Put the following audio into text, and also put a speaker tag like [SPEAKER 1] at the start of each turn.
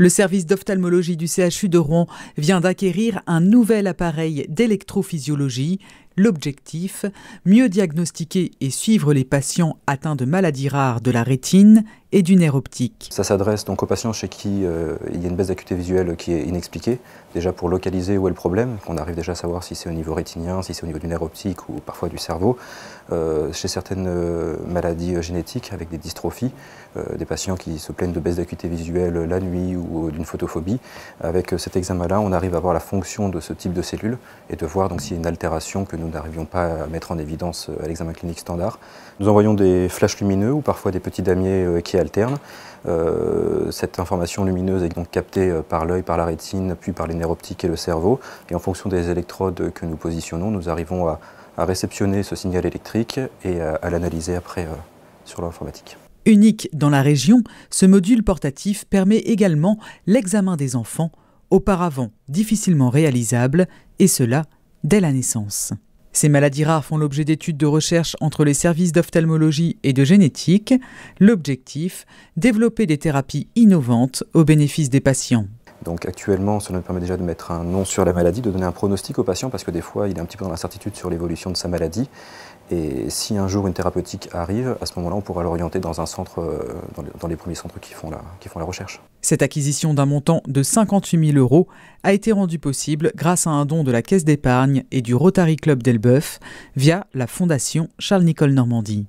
[SPEAKER 1] Le service d'ophtalmologie du CHU de Rouen vient d'acquérir un nouvel appareil d'électrophysiologie L'objectif, mieux diagnostiquer et suivre les patients atteints de maladies rares de la rétine et du nerf optique.
[SPEAKER 2] Ça s'adresse donc aux patients chez qui euh, il y a une baisse d'acuité visuelle qui est inexpliquée, déjà pour localiser où est le problème, qu'on arrive déjà à savoir si c'est au niveau rétinien, si c'est au niveau du nerf optique ou parfois du cerveau. Euh, chez certaines euh, maladies génétiques avec des dystrophies, des patients qui se plaignent de baisse d'acuité visuelle la nuit ou d'une photophobie, avec cet examen-là, on arrive à voir la fonction de ce type de cellules et de voir donc s'il y a une altération que nous n'arrivions pas à mettre en évidence euh, à l'examen clinique standard. Nous envoyons des flashs lumineux ou parfois des petits damiers euh, qui alternent. Euh, cette information lumineuse est donc captée par l'œil, par la rétine, puis par les nerfs optiques et le cerveau. Et en fonction des électrodes que nous positionnons, nous arrivons à, réceptionner ce signal électrique et à l'analyser après sur l'informatique.
[SPEAKER 1] Unique dans la région, ce module portatif permet également l'examen des enfants, auparavant difficilement réalisable, et cela dès la naissance. Ces maladies rares font l'objet d'études de recherche entre les services d'ophtalmologie et de génétique. L'objectif Développer des thérapies innovantes au bénéfice des patients.
[SPEAKER 2] Donc actuellement, cela nous permet déjà de mettre un nom sur la maladie, de donner un pronostic au patient, parce que des fois, il est un petit peu dans l'incertitude sur l'évolution de sa maladie. Et si un jour une thérapeutique arrive, à ce moment-là, on pourra l'orienter dans centre, euh, les, premiers centres qui font la, recherche.
[SPEAKER 1] Cette acquisition d'un montant de 58 000 euros a été rendue possible grâce à un don de la Caisse d'épargne et du Rotary Club d'Elbeuf via la Fondation charles nicole Normandie.